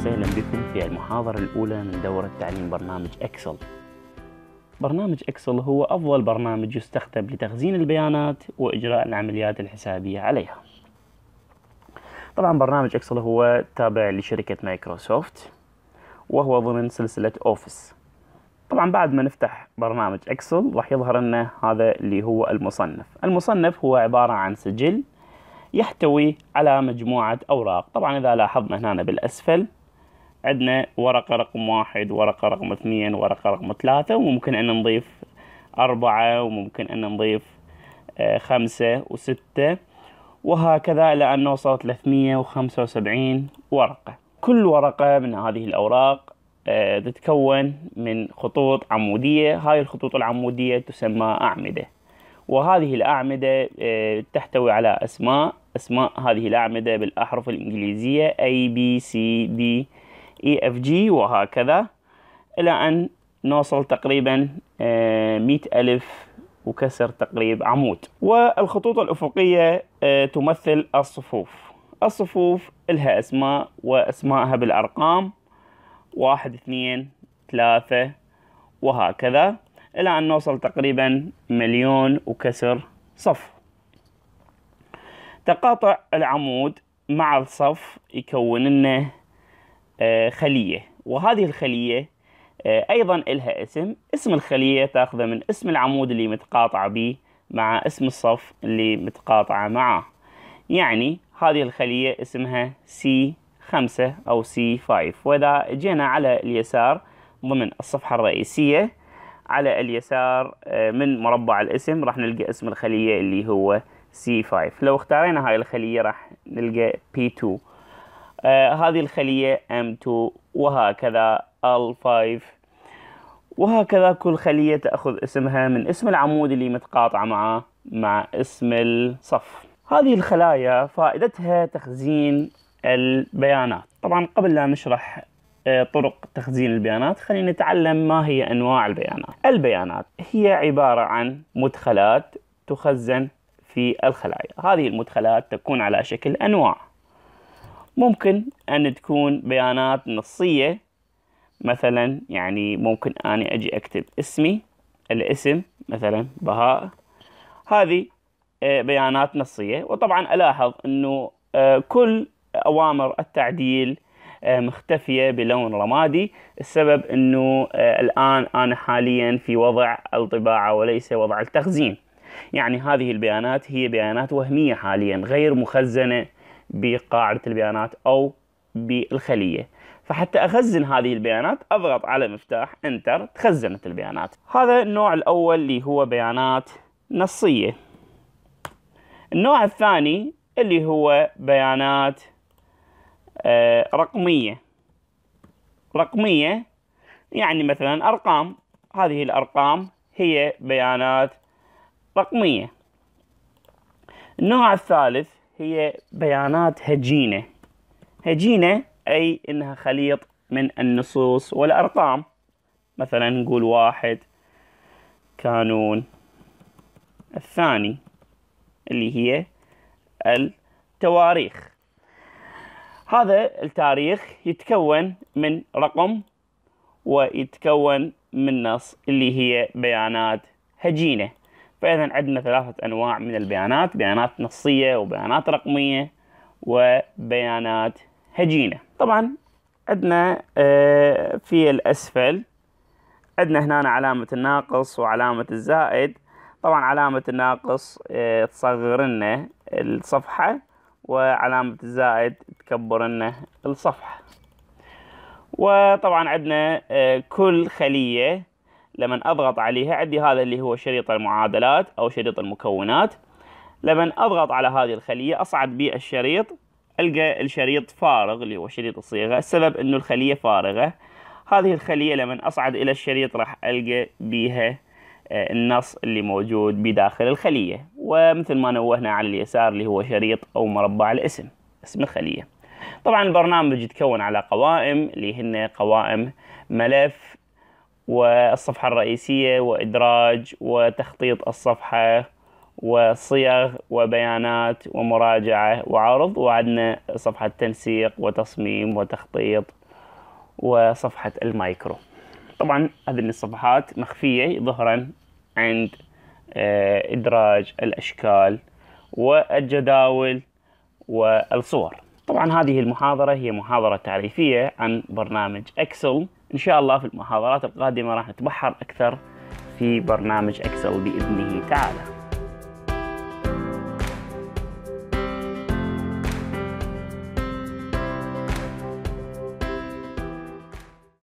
وسهلا بكم في المحاضرة الأولى من دورة تعليم برنامج إكسل. برنامج إكسل هو أفضل برنامج يستخدم لتخزين البيانات وإجراء العمليات الحسابية عليها. طبعا برنامج إكسل هو تابع لشركة مايكروسوفت وهو ضمن سلسلة أوفيس. طبعا بعد ما نفتح برنامج إكسل راح يظهر لنا هذا اللي هو المصنف. المصنف هو عبارة عن سجل يحتوي على مجموعة أوراق طبعا إذا لاحظنا هنا بالأسفل عندنا ورقة رقم واحد ورقة رقم اثنين ورقة رقم ثلاثة وممكن أن نضيف أربعة وممكن أن نضيف آه، خمسة وستة وهكذا إلى أن نوصل 375 ورقة كل ورقة من هذه الأوراق آه، تتكون من خطوط عمودية هاي الخطوط العمودية تسمى أعمدة وهذه الأعمدة آه، تحتوي على أسماء أسماء هذه الأعمدة بالأحرف الإنجليزية A B C D اي اف جي وهكذا الى ان نوصل تقريبا آه، مئة ألف وكسر تقريب عمود والخطوط الأفقية آه، تمثل الصفوف الصفوف لها أسماء وأسمائها بالأرقام واحد اثنين ثلاثة وهكذا إلى أن نوصل تقريبا مليون وكسر صف تقاطع العمود مع الصف يكون لنا آه، خلية وهذه الخلية آه، أيضا لها اسم اسم الخلية تأخذه من اسم العمود اللي متقاطعة به مع اسم الصف اللي متقاطعة معه يعني هذه الخلية اسمها C5 أو C5 وإذا جينا على اليسار ضمن الصفحة الرئيسية على اليسار آه، من مربع الاسم راح نلقى اسم الخلية اللي هو C5 لو اختارينا هاي الخلية راح نلقى P2 آه، هذه الخلية M2 وهكذا L5 وهكذا كل خلية تأخذ اسمها من اسم العمود اللي متقاطعة معه مع اسم الصف هذه الخلايا فائدتها تخزين البيانات طبعا قبل لا نشرح آه، طرق تخزين البيانات خلينا نتعلم ما هي أنواع البيانات البيانات هي عبارة عن مدخلات تخزن في الخلايا هذه المدخلات تكون على شكل أنواع ممكن أن تكون بيانات نصية مثلا يعني ممكن أني أجي أكتب اسمي الاسم مثلا بهاء هذه آه، بيانات نصية وطبعا ألاحظ أنه آه، كل أوامر التعديل آه، مختفية بلون رمادي السبب أنه الآن أنا حاليا في وضع الطباعة وليس وضع التخزين يعني هذه البيانات هي بيانات وهمية حاليا غير مخزنة بقاعدة البيانات أو بالخلية فحتى أخزن هذه البيانات أضغط على مفتاح انتر تخزنت البيانات هذا النوع الأول اللي هو بيانات نصية النوع الثاني اللي هو بيانات آه، رقمية رقمية يعني مثلا أرقام هذه الأرقام هي بيانات رقمية النوع الثالث هي بيانات هجينة هجينة أي إنها خليط من النصوص والأرقام مثلا نقول واحد كانون الثاني اللي هي التواريخ هذا التاريخ يتكون من رقم ويتكون من نص اللي هي بيانات هجينه فإذا عندنا ثلاثة أنواع من البيانات بيانات نصية وبيانات رقمية وبيانات هجينة طبعا عندنا آه، في الأسفل عندنا هنا علامة الناقص وعلامة الزائد طبعا علامة الناقص آه، تصغر لنا الصفحة وعلامة الزائد تكبر لنا الصفحة وطبعا عندنا آه، كل خلية لما أضغط عليها عندي هذا اللي هو شريط المعادلات أو شريط المكونات لما أضغط على هذه الخلية أصعد بالشريط ألقى الشريط فارغ اللي هو شريط الصيغة السبب أنه الخلية فارغة هذه الخلية لما أصعد إلى الشريط راح ألقى بها آه، النص اللي موجود بداخل الخلية ومثل ما نوهنا على اليسار اللي هو شريط أو مربع الاسم اسم الخلية طبعا البرنامج يتكون على قوائم اللي هن قوائم ملف والصفحة الرئيسية وإدراج وتخطيط الصفحة وصيغ وبيانات ومراجعة وعرض وعندنا صفحة تنسيق وتصميم وتخطيط وصفحة المايكرو طبعا هذه الصفحات مخفية ظهرا عند آه، إدراج الأشكال والجداول والصور طبعا هذه المحاضرة هي محاضرة تعريفية عن برنامج أكسل إن شاء الله في المحاضرات القادمة راح نتبحر أكثر في برنامج أكسل بإذنه تعالى